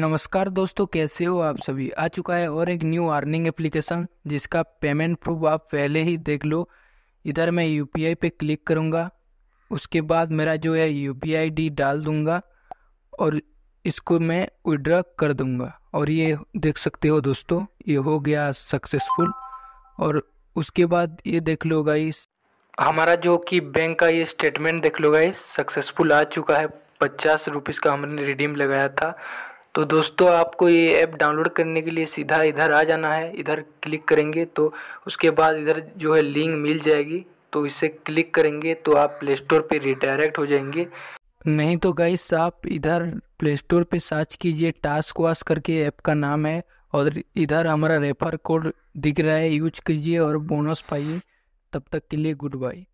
नमस्कार दोस्तों कैसे हो आप सभी आ चुका है और एक न्यू अर्निंग एप्लीकेशन जिसका पेमेंट प्रूफ आप पहले ही देख लो इधर मैं यू पे क्लिक करूँगा उसके बाद मेरा जो है यू पी आई डाल दूँगा और इसको मैं विड्रा कर दूँगा और ये देख सकते हो दोस्तों ये हो गया सक्सेसफुल और उसके बाद ये देख लो गाइस हमारा जो कि बैंक का ये स्टेटमेंट देख लो गाइस सक्सेसफुल आ चुका है पचास रुपीज़ का हमने रिडीम लगाया था तो दोस्तों आपको ये ऐप डाउनलोड करने के लिए सीधा इधर आ जाना है इधर क्लिक करेंगे तो उसके बाद इधर जो है लिंक मिल जाएगी तो इसे क्लिक करेंगे तो आप प्ले स्टोर पर रिडायरेक्ट हो जाएंगे नहीं तो गाइस आप इधर प्ले स्टोर पर सर्च कीजिए टास्क वास करके ऐप का नाम है और इधर हमारा रेफर कोड दिख रहा है यूज कीजिए और बोनस पाइए तब तक के लिए गुड बाय